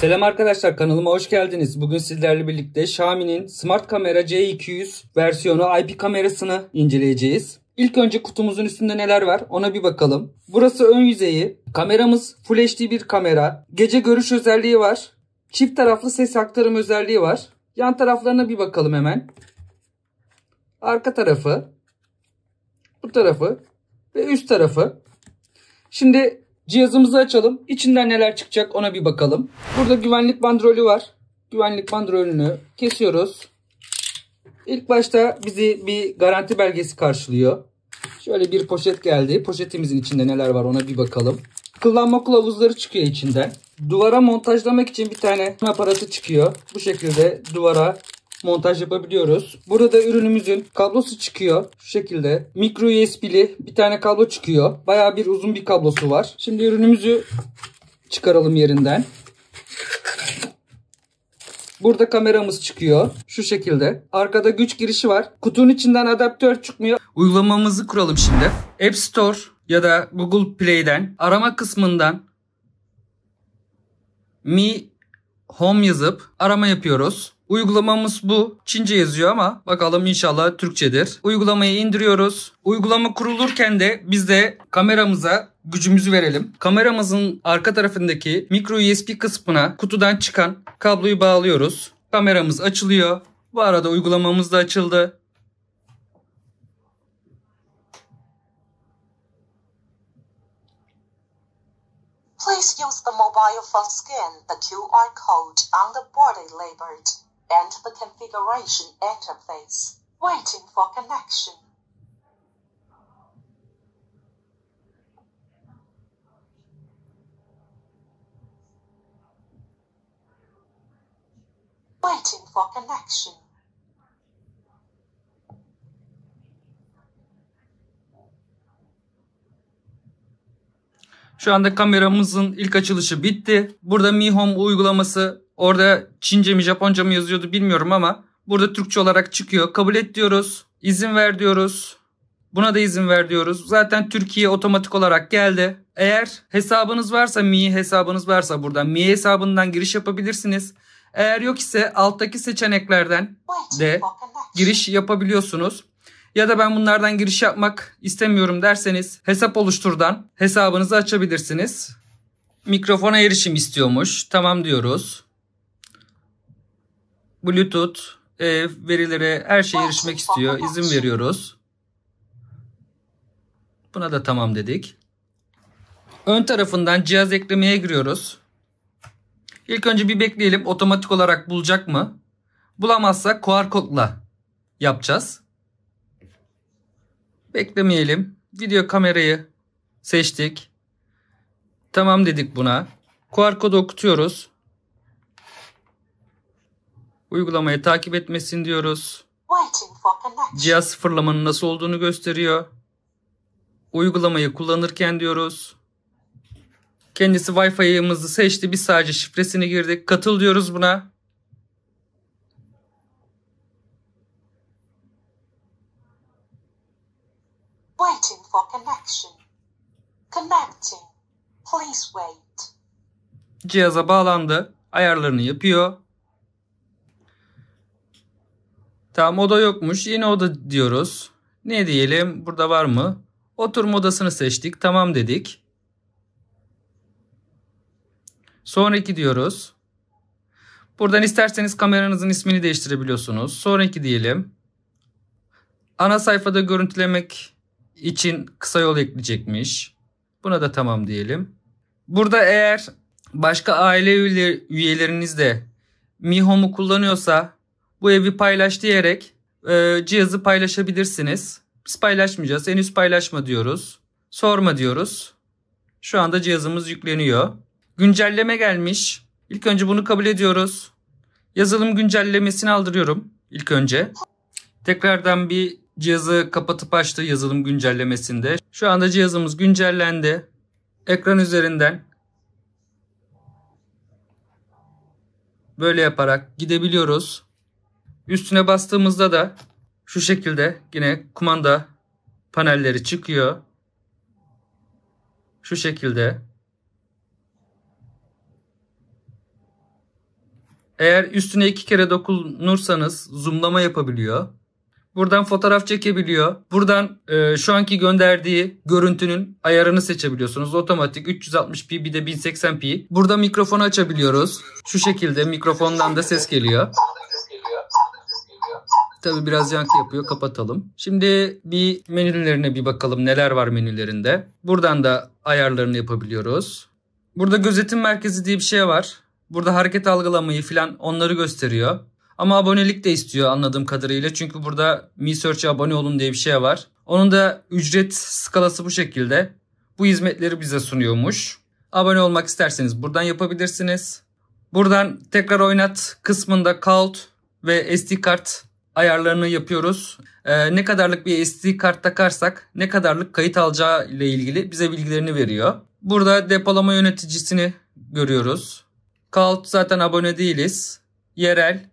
Selam arkadaşlar kanalıma hoş geldiniz. Bugün sizlerle birlikte Xiaomi'nin Smart Kamera C200 versiyonu IP kamerasını inceleyeceğiz. İlk önce kutumuzun üstünde neler var ona bir bakalım. Burası ön yüzeyi. Kameramız Full HD bir kamera. Gece görüş özelliği var. Çift taraflı ses aktarım özelliği var. Yan taraflarına bir bakalım hemen. Arka tarafı. Bu tarafı. Ve üst tarafı. Şimdi Cihazımızı açalım. İçinden neler çıkacak ona bir bakalım. Burada güvenlik bandrolü var. Güvenlik bandrolünü kesiyoruz. İlk başta bizi bir garanti belgesi karşılıyor. Şöyle bir poşet geldi. Poşetimizin içinde neler var ona bir bakalım. Kullanma kılavuzları çıkıyor içinden. Duvara montajlamak için bir tane aparatı çıkıyor. Bu şekilde duvara montaj yapabiliyoruz. Burada ürünümüzün kablosu çıkıyor. Şu şekilde. Micro USB'li bir tane kablo çıkıyor. Baya bir uzun bir kablosu var. Şimdi ürünümüzü çıkaralım yerinden. Burada kameramız çıkıyor. Şu şekilde. Arkada güç girişi var. Kutunun içinden adaptör çıkmıyor. Uygulamamızı kuralım şimdi. App Store ya da Google Play'den arama kısmından Mi Home yazıp arama yapıyoruz. Uygulamamız bu. Çince yazıyor ama bakalım inşallah Türkçedir. Uygulamayı indiriyoruz. Uygulama kurulurken de biz de kameramıza gücümüzü verelim. Kameramızın arka tarafındaki mikro USB kısmına kutudan çıkan kabloyu bağlıyoruz. Kameramız açılıyor. Bu arada uygulamamız da açıldı. Please use the mobile phone scan the QR code on the body labeled and the configuration interface, waiting for connection. Waiting for connection. Şu anda kameramızın ilk açılışı bitti. Burada Mi Home uygulaması Orada Çince mi Japonca mı yazıyordu bilmiyorum ama burada Türkçe olarak çıkıyor. Kabul et diyoruz. İzin ver diyoruz. Buna da izin ver diyoruz. Zaten Türkiye otomatik olarak geldi. Eğer hesabınız varsa Mi hesabınız varsa buradan Mi hesabından giriş yapabilirsiniz. Eğer yok ise alttaki seçeneklerden de giriş yapabiliyorsunuz. Ya da ben bunlardan giriş yapmak istemiyorum derseniz hesap oluşturdan hesabınızı açabilirsiniz. Mikrofona erişim istiyormuş. Tamam diyoruz. Bluetooth e, verilere her şeye erişmek istiyor. İzin veriyoruz. Buna da tamam dedik. Ön tarafından cihaz eklemeye giriyoruz. İlk önce bir bekleyelim otomatik olarak bulacak mı? Bulamazsa QR kodla yapacağız. Beklemeyelim. Video kamerayı seçtik. Tamam dedik buna. QR kodu okutuyoruz. Uygulamayı takip etmesin diyoruz. Cihaz sıfırlamanın nasıl olduğunu gösteriyor. Uygulamayı kullanırken diyoruz. Kendisi wi fiımızı seçti. Biz sadece şifresini girdik. Katıl diyoruz buna. Waiting for connection. Connecting. Please wait. Cihaza bağlandı. Ayarlarını yapıyor. Tamam oda yokmuş. yeni oda diyoruz. Ne diyelim? Burada var mı? Oturma odasını seçtik. Tamam dedik. Sonraki diyoruz. Buradan isterseniz kameranızın ismini değiştirebiliyorsunuz. Sonraki diyelim. Ana sayfada görüntülemek için kısa yol ekleyecekmiş. Buna da tamam diyelim. Burada eğer başka aile de Mi Home'u kullanıyorsa bu evi paylaş diyerek e, cihazı paylaşabilirsiniz. Biz paylaşmayacağız. Henüz paylaşma diyoruz. Sorma diyoruz. Şu anda cihazımız yükleniyor. Güncelleme gelmiş. İlk önce bunu kabul ediyoruz. Yazılım güncellemesini aldırıyorum ilk önce. Tekrardan bir cihazı kapatıp açtı yazılım güncellemesinde. Şu anda cihazımız güncellendi. Ekran üzerinden böyle yaparak gidebiliyoruz. Üstüne bastığımızda da şu şekilde yine kumanda panelleri çıkıyor. Şu şekilde. Eğer üstüne iki kere dokunursanız zoomlama yapabiliyor. Buradan fotoğraf çekebiliyor. Buradan e, şu anki gönderdiği görüntünün ayarını seçebiliyorsunuz. Otomatik 360p bir de 1080p. Burada mikrofonu açabiliyoruz. Şu şekilde mikrofondan da ses geliyor. Tabi biraz yankı yapıyor kapatalım. Şimdi bir menülerine bir bakalım neler var menülerinde. Buradan da ayarlarını yapabiliyoruz. Burada gözetim merkezi diye bir şey var. Burada hareket algılamayı falan onları gösteriyor. Ama abonelik de istiyor anladığım kadarıyla. Çünkü burada Mi Search'e abone olun diye bir şey var. Onun da ücret skalası bu şekilde. Bu hizmetleri bize sunuyormuş. Abone olmak isterseniz buradan yapabilirsiniz. Buradan tekrar oynat kısmında Count ve SD kart ayarlarını yapıyoruz. Ee, ne kadarlık bir SD kart takarsak ne kadarlık kayıt alacağı ile ilgili bize bilgilerini veriyor. Burada depolama yöneticisini görüyoruz. Cloud zaten abone değiliz. Yerel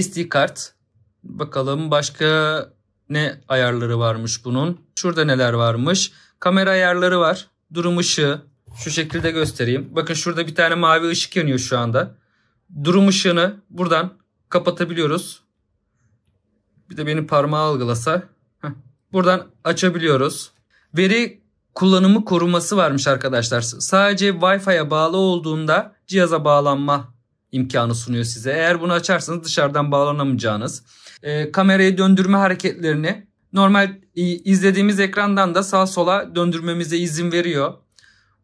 SD kart. Bakalım başka ne ayarları varmış bunun. Şurada neler varmış. Kamera ayarları var. Durum ışığı. Şu şekilde göstereyim. Bakın şurada bir tane mavi ışık yanıyor şu anda. Durum ışığını buradan kapatabiliyoruz bir de beni parmağı algılasa. Buradan açabiliyoruz. Veri kullanımı koruması varmış arkadaşlar. Sadece Wi-Fi'ye bağlı olduğunda cihaza bağlanma imkanı sunuyor size. Eğer bunu açarsanız dışarıdan bağlanamayacağınız. E, kamerayı döndürme hareketlerini normal izlediğimiz ekrandan da sağ sola döndürmemize izin veriyor.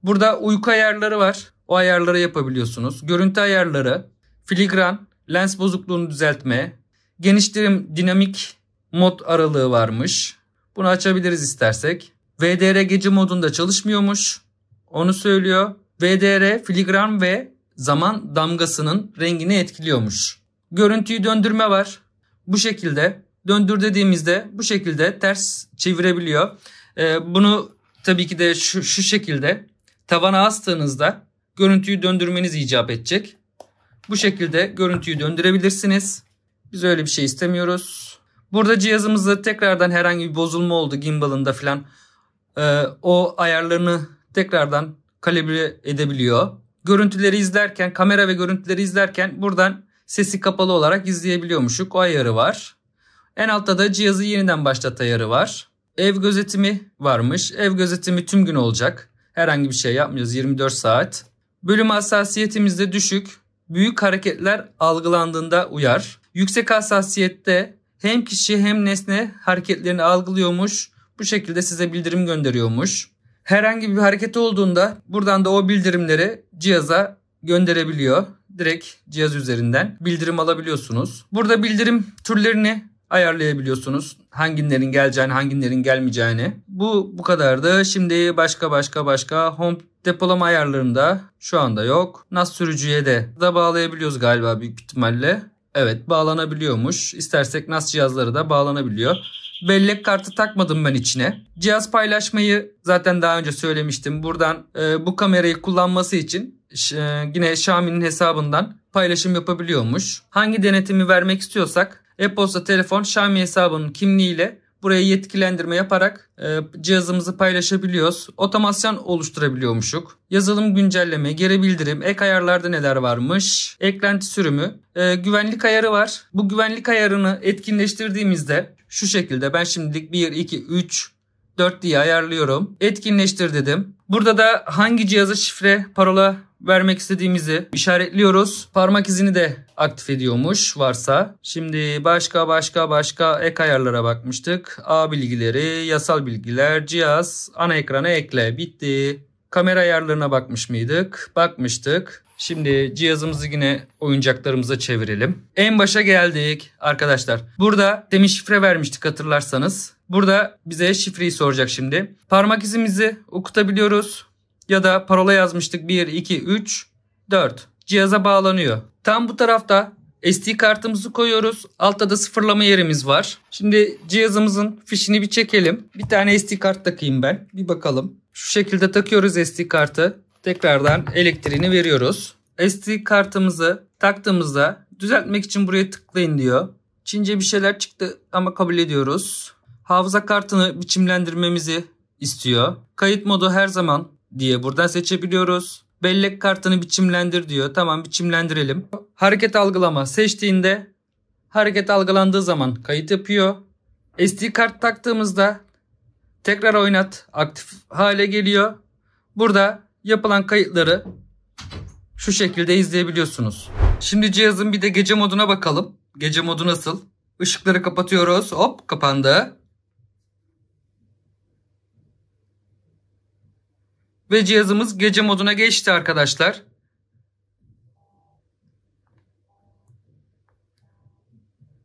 Burada uyku ayarları var. O ayarları yapabiliyorsunuz. Görüntü ayarları, filigran, lens bozukluğunu düzeltme, Genişletim dinamik mod aralığı varmış. Bunu açabiliriz istersek. VDR gece modunda çalışmıyormuş. Onu söylüyor. VDR filigran ve zaman damgasının rengini etkiliyormuş. Görüntüyü döndürme var. Bu şekilde döndür dediğimizde bu şekilde ters çevirebiliyor. Ee, bunu tabii ki de şu, şu şekilde tavana astığınızda görüntüyü döndürmeniz icap edecek. Bu şekilde görüntüyü döndürebilirsiniz. Biz öyle bir şey istemiyoruz. Burada cihazımızda tekrardan herhangi bir bozulma oldu gimbalında filan Ee, o ayarlarını tekrardan kalibre edebiliyor. Görüntüleri izlerken, kamera ve görüntüleri izlerken buradan sesi kapalı olarak izleyebiliyormuşuk. O ayarı var. En altta da cihazı yeniden başlat ayarı var. Ev gözetimi varmış. Ev gözetimi tüm gün olacak. Herhangi bir şey yapmıyoruz 24 saat. Bölüm hassasiyetimiz de düşük. Büyük hareketler algılandığında uyar. Yüksek hassasiyette hem kişi hem nesne hareketlerini algılıyormuş. Bu şekilde size bildirim gönderiyormuş. Herhangi bir hareket olduğunda buradan da o bildirimleri cihaza gönderebiliyor. Direkt cihaz üzerinden bildirim alabiliyorsunuz. Burada bildirim türlerini ayarlayabiliyorsunuz. Hanginlerin geleceğini, hanginlerin gelmeyeceğini. Bu bu kadardı. Şimdi başka başka başka home depolama ayarlarında şu anda yok. NAS sürücüye de da bağlayabiliyoruz galiba büyük ihtimalle. Evet bağlanabiliyormuş. İstersek NAS cihazları da bağlanabiliyor. Bellek kartı takmadım ben içine. Cihaz paylaşmayı zaten daha önce söylemiştim. Buradan e, bu kamerayı kullanması için e, yine Xiaomi'nin hesabından paylaşım yapabiliyormuş. Hangi denetimi vermek istiyorsak e-posta, telefon, Xiaomi hesabının kimliğiyle Buraya yetkilendirme yaparak e, cihazımızı paylaşabiliyoruz. Otomasyon oluşturabiliyormuşuk. Yazılım güncelleme, geri bildirim, ek ayarlarda neler varmış, eklenti sürümü, e, güvenlik ayarı var. Bu güvenlik ayarını etkinleştirdiğimizde şu şekilde ben şimdilik 1, 2, 3, 4 diye ayarlıyorum. Etkinleştir dedim. Burada da hangi cihaza şifre, parola vermek istediğimizi işaretliyoruz. Parmak izini de aktif ediyormuş varsa. Şimdi başka başka başka ek ayarlara bakmıştık. A bilgileri, yasal bilgiler, cihaz, ana ekrana ekle. Bitti. Kamera ayarlarına bakmış mıydık? Bakmıştık. Şimdi cihazımızı yine oyuncaklarımıza çevirelim. En başa geldik arkadaşlar. Burada demin şifre vermiştik hatırlarsanız. Burada bize şifreyi soracak şimdi. Parmak izimizi okutabiliyoruz ya da parola yazmıştık 1, 2, 3, 4. Cihaza bağlanıyor. Tam bu tarafta SD kartımızı koyuyoruz. Altta da sıfırlama yerimiz var. Şimdi cihazımızın fişini bir çekelim. Bir tane SD kart takayım ben. Bir bakalım. Şu şekilde takıyoruz SD kartı. Tekrardan elektriğini veriyoruz. SD kartımızı taktığımızda düzeltmek için buraya tıklayın diyor. Çince bir şeyler çıktı ama kabul ediyoruz. Hafıza kartını biçimlendirmemizi istiyor. Kayıt modu her zaman diye buradan seçebiliyoruz. Bellek kartını biçimlendir diyor. Tamam biçimlendirelim. Hareket algılama seçtiğinde hareket algılandığı zaman kayıt yapıyor. SD kart taktığımızda tekrar oynat aktif hale geliyor. Burada yapılan kayıtları şu şekilde izleyebiliyorsunuz. Şimdi cihazın bir de gece moduna bakalım. Gece modu nasıl? Işıkları kapatıyoruz. Hop kapandı. Ve cihazımız gece moduna geçti arkadaşlar.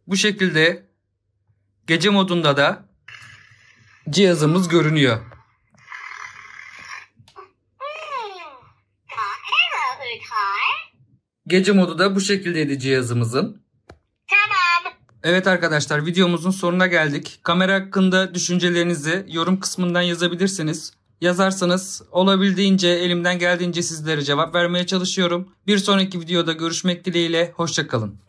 Bu şekilde gece modunda da cihazımız görünüyor. Gece modu da bu şekildeydi cihazımızın. Evet arkadaşlar videomuzun sonuna geldik. Kamera hakkında düşüncelerinizi yorum kısmından yazabilirsiniz yazarsanız olabildiğince elimden geldiğince sizlere cevap vermeye çalışıyorum. Bir sonraki videoda görüşmek dileğiyle hoşçakalın.